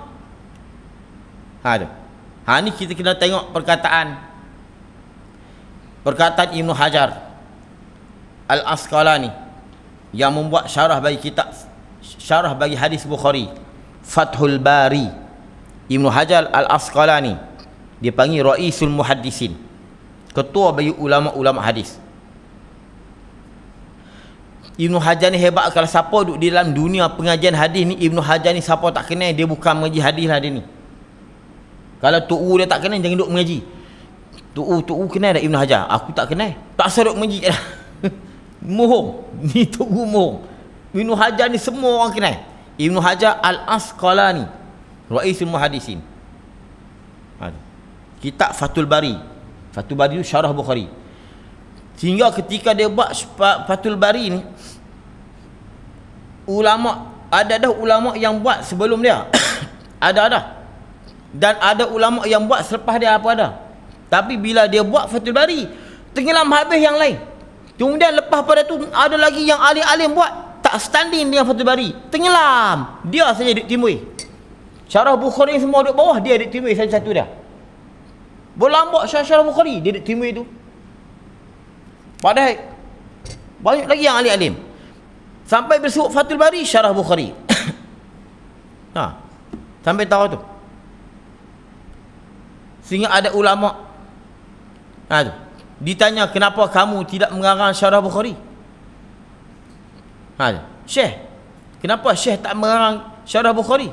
Ha ada. Ha ni kita kena tengok perkataan perkataan Ibnu Hajar Al-Asqalani yang membuat syarah bagi kitab syarah bagi hadis Bukhari. Fathul Bari Ibnu Hajar Al-Asqalani dia panggil Raisul Muhaddisin ketua bagi ulama-ulama hadis Ibnu Hajar ni hebat kalau siapa duduk di dalam dunia pengajian hadis ni Ibnu Hajar ni siapa tak kenal dia bukan mengaji hadis lah dia ni kalau Tok dia tak kenal jangan duduk mengaji Tok U, kenal dah Ibnu Hajar aku tak kenal tak asal duduk mengaji mohong ni Tok U mohong Ibnu Hajar ni semua orang kenal Ibnu Hajar Al-Asqalani Ra'isul Muhadisin ha, Kitab Fatul Bari Fatul Bari itu syarah Bukhari Sehingga ketika dia buat Fatul Bari ni Ulama Ada dah ulama yang buat sebelum dia Ada ada, Dan ada ulama yang buat selepas dia apa ada Tapi bila dia buat Fatul Bari Tenggelam habis yang lain Kemudian lepas pada tu ada lagi yang alim-alim buat standing dengan Fatul Bari. Tenggelam. Dia saja duduk timui. Syarah Bukhari semua duduk bawah. Dia duduk timui satu-satu dia. Berlambak syarah-syarah Bukhari. Dia duduk timui tu. Padahal banyak lagi yang alim-alim. Sampai bersuap Fatul Bari, syarah Bukhari. ha. Sampai tahu tu. Sehingga ada ulama' Ha, tu. Ditanya kenapa kamu tidak mengarang syarah Bukhari? Ha, Syekh. Kenapa Syekh tak mengarang Syarah Bukhari?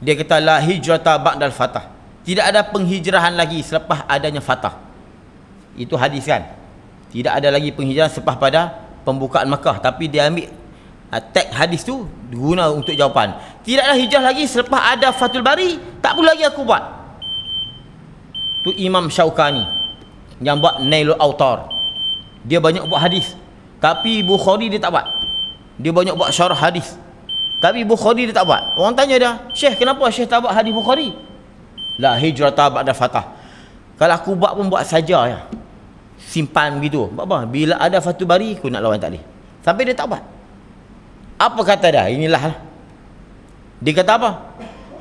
Dia kata la hijrata ba'dal fatah. Tidak ada penghijrahan lagi selepas adanya fatah. Itu hadis kan? Tidak ada lagi penghijrahan selepas pada pembukaan Mekah. Tapi dia ambil uh, ha, tag hadis tu guna untuk jawapan. Tidak ada hijrah lagi selepas ada Fatul Bari. Tak perlu lagi aku buat. Tu Imam Syaukani. Yang buat Nailul Autar. Dia banyak buat hadis. Tapi Bukhari dia tak buat. Dia banyak buat syarah hadis. Tapi Bukhari dia tak buat. Orang tanya dia, Syekh kenapa Syekh tak buat hadis Bukhari? La hijrah tabak dan fatah. Kalau aku buat pun buat saja ya. Simpan begitu. Apa? Bila ada Fatu Bari, aku nak lawan tak boleh. Sampai dia tak buat. Apa kata dia? Inilah lah. Dia kata apa?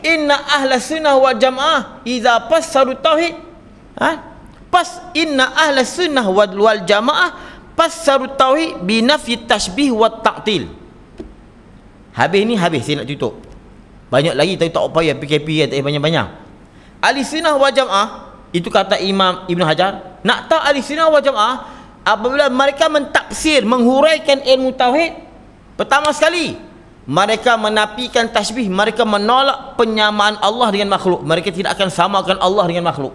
Inna ahla sunnah wa jamaah Iza pas salut tauhid ha? Pas inna ahla sunnah wa jamaah Fassarut tauhid binafi tashbih wa ta'til. Habis ni habis saya nak tutup. Banyak lagi tapi tak apa ya PKP ya tak banyak-banyak. Ahli sunnah wal jamaah itu kata Imam Ibn Hajar, nak tahu ahli sunnah wal jamaah apabila mereka mentafsir menghuraikan ilmu tauhid pertama sekali mereka menapikan tasbih, mereka menolak penyamaan Allah dengan makhluk. Mereka tidak akan samakan Allah dengan makhluk.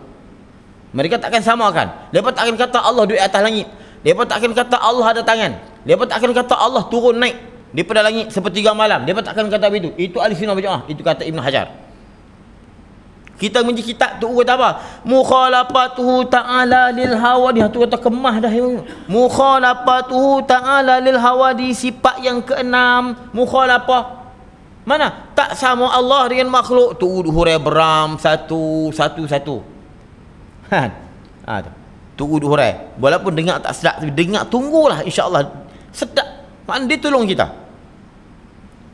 Mereka tak akan samakan. Lepas tak akan kata Allah duduk atas langit. Mereka tak akan kata Allah ada tangan. Mereka tak akan kata Allah turun naik daripada langit sepertiga malam. Mereka tak akan kata begitu. Itu ahli sunnah berjumlah. Itu kata Ibn Hajar. Kita menjadi kitab tu kata apa? Mukhalafatuhu ta'ala lil hawadi. Itu kata kemah dah. Mukhalafatuhu ta'ala lil hawadi. Sifat yang keenam. Mukhalafah. Mana? Tak sama Allah dengan makhluk. Tu'udhu beram satu, satu, satu. Ha. Ha. Tunggu dua orang. Walaupun dengar tak sedap. Tapi dengar tunggulah insyaAllah. Sedap. Maksudnya dia tolong kita.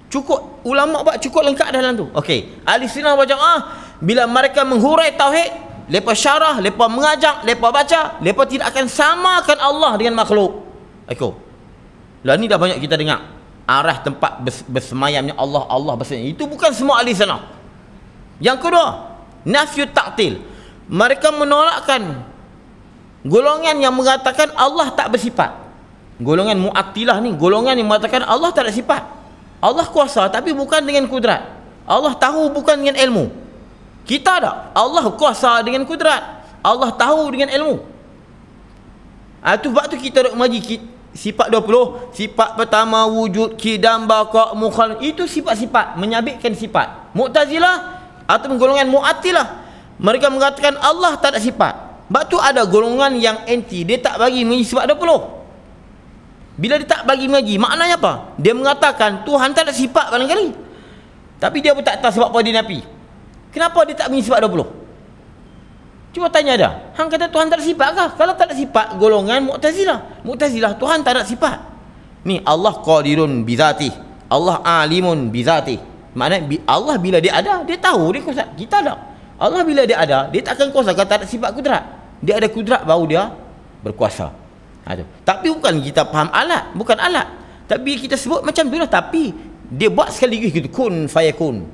Cukup. Ulama' buat cukup lengkap dalam tu. Okey. Ahli sinar macam ah. Bila mereka menghurai tauhid. Lepas syarah. Lepas mengajak. Lepas baca. Lepas tidak akan samakan Allah dengan makhluk. Aku. Lah ni dah banyak kita dengar. Arah tempat bers- bersemayamnya Allah. Allah bersemayam. Itu bukan semua ahli sinar. Yang kedua. Nafiyut taktil. Mereka menolakkan golongan yang mengatakan Allah tak bersifat golongan mu'attilah ni golongan yang mengatakan Allah tak ada sifat Allah kuasa tapi bukan dengan kudrat Allah tahu bukan dengan ilmu kita tak Allah kuasa dengan kudrat Allah tahu dengan ilmu itu ah, sebab tu kita nak maji sifat 20 sifat pertama wujud kidam bakak mukhal itu sifat-sifat menyabitkan sifat mu'tazilah atau golongan mu'attilah mereka mengatakan Allah tak ada sifat sebab tu ada golongan yang anti. Dia tak bagi mengaji sebab 20. Bila dia tak bagi mengaji, maknanya apa? Dia mengatakan Tuhan tak ada sifat barangkali. Tapi dia pun tak tahu sebab apa dia nafi. Kenapa dia tak mengaji sebab 20? Cuba tanya dia. Hang kata Tuhan tak ada sifat kah? Kalau tak ada sifat, golongan Mu'tazilah. Mu'tazilah Tuhan tak ada sifat. Ni Allah qadirun bizatih. Allah alimun bizatih. Maknanya Allah bila dia ada, dia tahu dia kuasa. Kita tak. Allah bila dia ada, dia takkan akan kuasa kata tak ada sifat kudrat dia ada kudrat baru dia berkuasa ha, tu. tapi bukan kita faham alat bukan alat tapi kita sebut macam tu lah tapi dia buat sekaligus gitu kun faya kun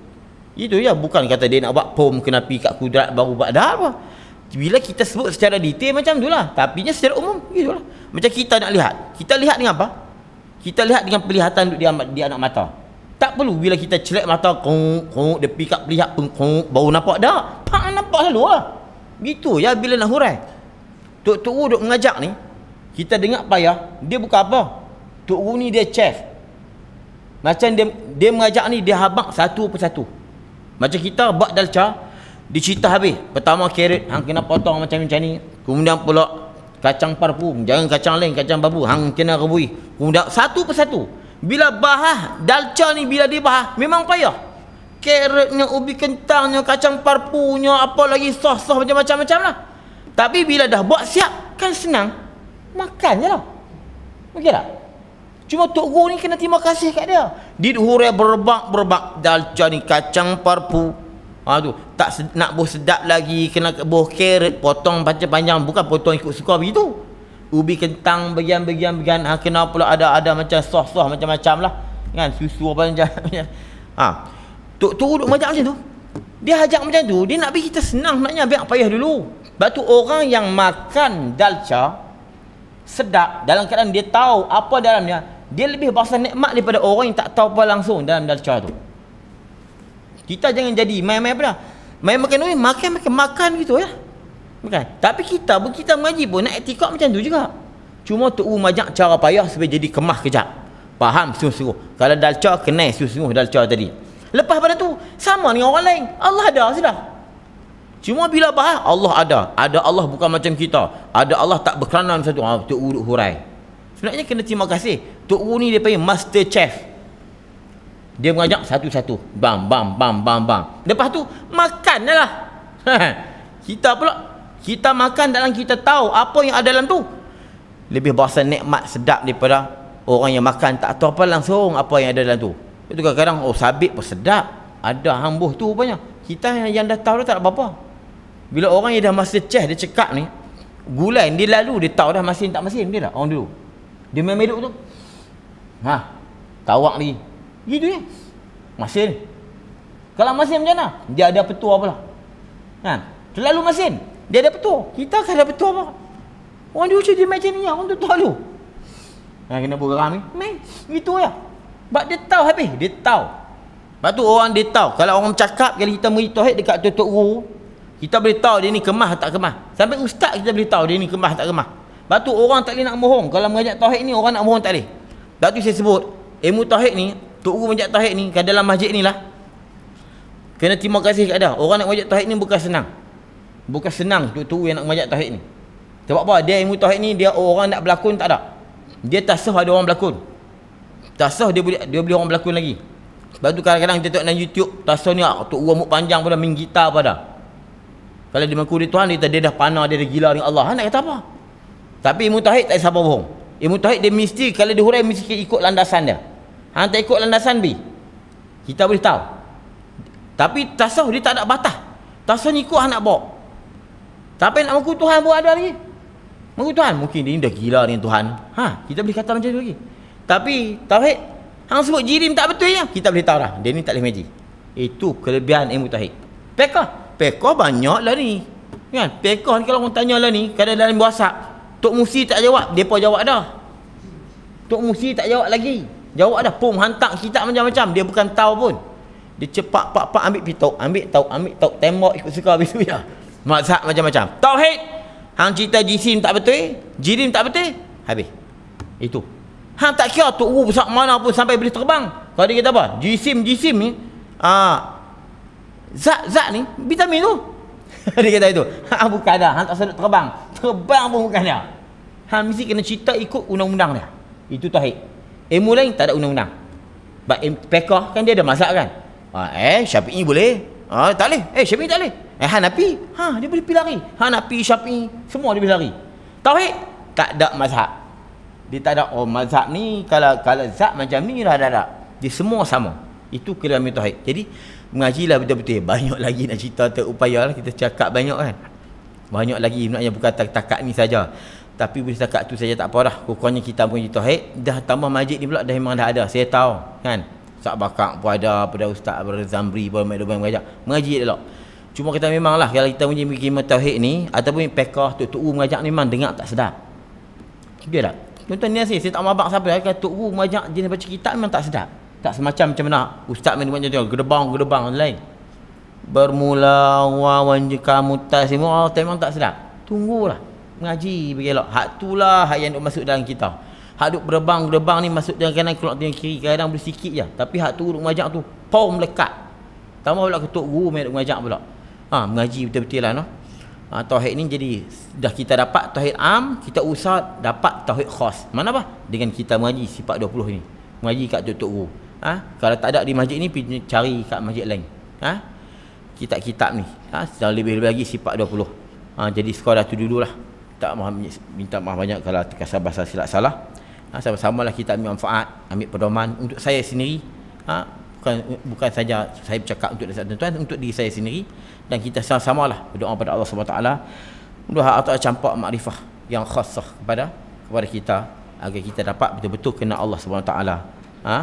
itu ya bukan kata dia nak buat pom kena pergi kat kudrat baru buat dah apa bila kita sebut secara detail macam tu lah tapi secara umum gitu lah macam kita nak lihat kita lihat dengan apa kita lihat dengan perlihatan di, di anak mata tak perlu bila kita celak mata kong kong dia pergi kat perlihat pun kong baru nampak dah tak nampak selalu lah Gitu ya bila nak hurai. Tok Tok duk mengajak ni. Kita dengar payah. Dia buka apa. Tok Wu ni dia chef. Macam dia dia mengajak ni dia habak satu persatu. Macam kita buat dalca. Dia cerita habis. Pertama carrot. Hang kena potong macam-macam ni. Kemudian pula kacang parfum. Jangan kacang lain. Kacang babu. Hang kena rebui. Kemudian satu persatu. Bila bahas dalca ni bila dia bahas. Memang payah. Keretnya ubi kentangnya, kacang parpunya, apa lagi sos sos macam macam-macam-macam lah. Tapi bila dah buat siap, kan senang. Makan je lah. Okey tak? Cuma Tok Guru ni kena terima kasih kat dia. Did hurai berbak-berbak. Dalca ni kacang parpu. Ha, tu. Tak nak buah sedap lagi. Kena buah keret, Potong panjang-panjang. Bukan potong ikut suka begitu. Ubi kentang bagian-bagian-bagian. Ha, kena pula ada-ada macam sos sos macam-macam lah. Kan? Susu apa macam. -macam. Ha. Tok Tu duduk majak macam tu. Dia ajak macam tu, dia nak bagi kita senang sebenarnya, biar payah dulu. Batu orang yang makan dalca sedap dalam keadaan dia tahu apa dalamnya, dia lebih berasa nikmat daripada orang yang tak tahu apa langsung dalam dalca tu. Kita jangan jadi main-main apa dah. Main makan ni makan makan makan gitu ya. Bukan. Tapi kita pun kita mengaji pun nak etikot macam tu juga. Cuma tu um majak cara payah supaya jadi kemah kejap. Faham sungguh-sungguh. Kalau dalca kena sungguh-sungguh dalca tadi. Lepas pada tu sama dengan orang lain. Allah ada sudah. Cuma bila bahas Allah ada. Ada Allah bukan macam kita. Ada Allah tak berkenan satu. Ha tu ah, urut hurai. Sebenarnya kena terima kasih. Tok Wu ni dia panggil master chef. Dia mengajak satu-satu. Bam bam bam bam bam. Lepas tu makanlah. kita pula kita makan dalam kita tahu apa yang ada dalam tu. Lebih bahasa nikmat sedap daripada orang yang makan tak tahu apa langsung apa yang ada dalam tu. Lepas tu kadang-kadang oh sabit pun sedap. Ada hambuh tu rupanya. Kita yang, yang dah tahu dah tak apa-apa. Bila orang yang dah masa ceh dia cekak ni. Gulai dia lalu dia tahu dah masin tak masin. Dia dah orang dulu. Dia main meduk tu. Ha. Tawak lagi. Gitu ya. Masin. Kalau masin macam mana? Dia ada petua ha, pula. Kan? Terlalu masin. Dia ada petua. Kita kan ada petua apa? Orang dulu cuci dia macam ni. Orang tu tahu dulu. Ha, kena bergeram ni. Main. Gitu ya. Sebab dia tahu habis. Dia tahu. Sebab tu orang dia tahu. Kalau orang cakap, kalau kita beri tauhid dekat tutup guru, kita boleh tahu dia ni kemah atau tak kemah. Sampai ustaz kita boleh tahu dia ni kemah atau tak kemah. Sebab tu orang tak boleh nak mohon. Kalau mengajak tauhid ni, orang nak mohon tak boleh. Sebab tu saya sebut, ilmu tauhid ni, Tok Guru mengajak tauhid ni, kat dalam masjid ni lah. Kena terima kasih kat dia. Orang nak mengajak tauhid ni bukan senang. Bukan senang Tok Guru yang nak mengajak tauhid ni. Sebab apa? Dia ilmu tauhid ni, dia orang nak berlakon tak ada. Dia tak ada orang berlakon. Tak sah dia boleh dia boleh orang berlakon lagi. Sebab tu kadang-kadang kita tengok dalam YouTube, tak sah ni ah, tok umur panjang pada main gitar pada. Kalau dia mengaku dia Tuhan, dia, dia dah panah, dia dah gila dengan Allah. Ha, nak kata apa? Tapi ilmu tahid tak siapa bohong. Ilmu tahid dia mesti, kalau dia hurai, mesti ikut landasan dia. Ha, tak ikut landasan, bi. Kita boleh tahu. Tapi tasawuf dia tak ada batas. Tasawuf ikut anak bawa. Tapi nak mengaku Tuhan pun ada lagi. Mengaku Tuhan. Mungkin dia ni dah gila dengan Tuhan. Ha, kita boleh kata macam tu lagi. Tapi tauhid hang sebut jirim tak betul ya. Kita boleh tahu dah. Dia ni tak boleh meji. Itu kelebihan ilmu tauhid. Pekah. Pekah lah ni. Kan? Pekah ni kalau orang tanya lah ni, kadang dalam WhatsApp, Tok Musi tak jawab, depa jawab dah. Tok Musi tak jawab lagi. Jawab dah, pum hantar kita macam-macam, dia bukan tahu pun. Dia cepat pak pak ambil pitok, ambil tau, ambil tau, tembok ikut suka habis tu ya. Mazhab macam-macam. Tauhid. Hang cerita jisim tak betul, jirim tak betul, habis. Itu. Hang tak kira tu uh, besar mana pun sampai boleh terbang. Tadi kita apa? Jisim jisim ni ah uh, zat zat ni vitamin tu. Tadi kita itu. Ha bukan dah. Hang tak sanggup terbang. Terbang pun bukan dia. Hang mesti kena cerita ikut undang-undang dia. Itu tahid. Ilmu lain tak ada undang-undang. Sebab peka kan dia ada mazhab kan. Ah uh, eh Syafi'i boleh. Ah tak leh? Eh Syafi'i tak leh? Eh Hanafi, ha dia boleh pergi lari. Hanafi, Syafi'i, semua dia boleh lari. Tauhid tak ada mazhab dia tak ada oh mazhab ni kalau kalau zat macam ni lah ada di semua sama itu kelami tauhid jadi mengajilah betul-betul banyak lagi nak cerita tak upayalah kita cakap banyak kan banyak lagi sebenarnya bukan tak takat ni saja tapi boleh takat tu saja tak apa dah pokoknya kita pun tauhid dah tambah majid ni pula dah memang dah ada saya tahu kan sak bakak pun ada pada ustaz pada zamri pun mai dobang mengajar mengaji dah cuma kita memang lah kalau kita punya mikir tauhid ni ataupun pekah tu tu mengajar ni memang dengar tak sedap Okey tak? Contoh ni asyik, saya tak mabak siapa. Saya kata, oh, banyak jenis baca kitab memang tak sedap. Tak semacam macam nak Ustaz main macam tu, gedebang, gedebang, lain. Bermula wawan jika mutas semua, oh, memang tak sedap. Tunggulah. Mengaji, bergelak. Hak tulah lah, hak yang duk masuk dalam kita. Hak duk berebang, gedebang ni masuk dalam kanan, keluar dengan kiri. Kadang boleh sikit je. Tapi hak tu, duk mengajak tu, pom, lekat. Tambah pula ketuk guru main duk mengajak pula. Ha, mengaji betul-betul lah, no ha, tauhid ni jadi dah kita dapat tauhid am kita usah dapat tauhid khas mana apa dengan kita mengaji sifat 20 ni mengaji kat tok guru ha? Ah, kalau tak ada di masjid ni pergi cari kat masjid lain ha? kitab-kitab ni ha? Sedang lebih-lebih lagi sifat 20 ha, jadi skor dah tu dululah tak mahu minta maaf banyak kalau terkasar bahasa silap salah ha, sama-sama lah kita ambil manfaat ambil pedoman untuk saya sendiri ha? bukan bukan saja saya bercakap untuk dari tuan-tuan untuk diri saya sendiri dan kita sama-sama lah berdoa kepada Allah SWT Mudah atau campak makrifah yang khas kepada kepada kita agar kita dapat betul-betul kena Allah SWT ha?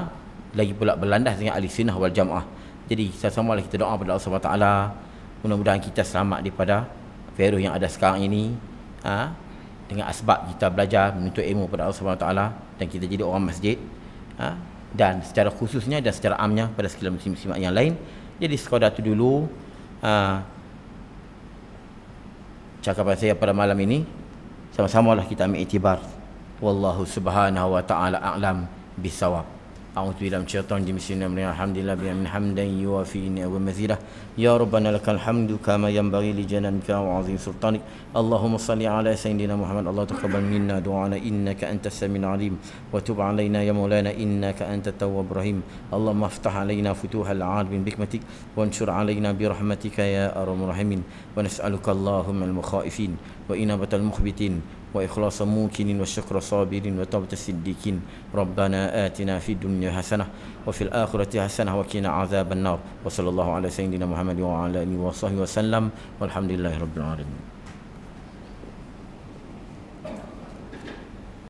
lagi pula berlandas dengan ahli sunnah wal jamaah jadi sama-sama lah kita doa kepada Allah SWT mudah-mudahan kita selamat daripada virus yang ada sekarang ini ha? dengan asbab kita belajar menuntut ilmu pada Allah SWT dan kita jadi orang masjid ha? dan secara khususnya dan secara amnya pada sekilas muslim-muslim yang lain jadi sekadar itu dulu ha, ah, cakapan saya pada malam ini sama-samalah kita ambil itibar wallahu subhanahu wa taala a'lam bisawab أعوذ بالله من الشيطان الرجيم بسم الله الحمد لله بنعم حمدا يوافي نعم مزيدا يا ربنا لك الحمد كما ينبغي لجلالك وعظيم سلطانك اللهم صل على سيدنا محمد الله تقبل منا دعانا انك انت السميع العليم وتب علينا يا مولانا انك انت التواب الرحيم اللهم افتح علينا فتوح العالمين بحكمتك وانشر علينا برحمتك يا ارحم الراحمين ونسالك اللهم المخائفين وانابه المخبتين وإخلاص موكن والشكر صابر وتوبة صديقين ربنا آتنا في الدنيا حسنة وفي الآخرة حسنة وكنا عذاب النار وصلى الله على سيدنا محمد وعلى آله وصحبه وسلم والحمد لله رب العالمين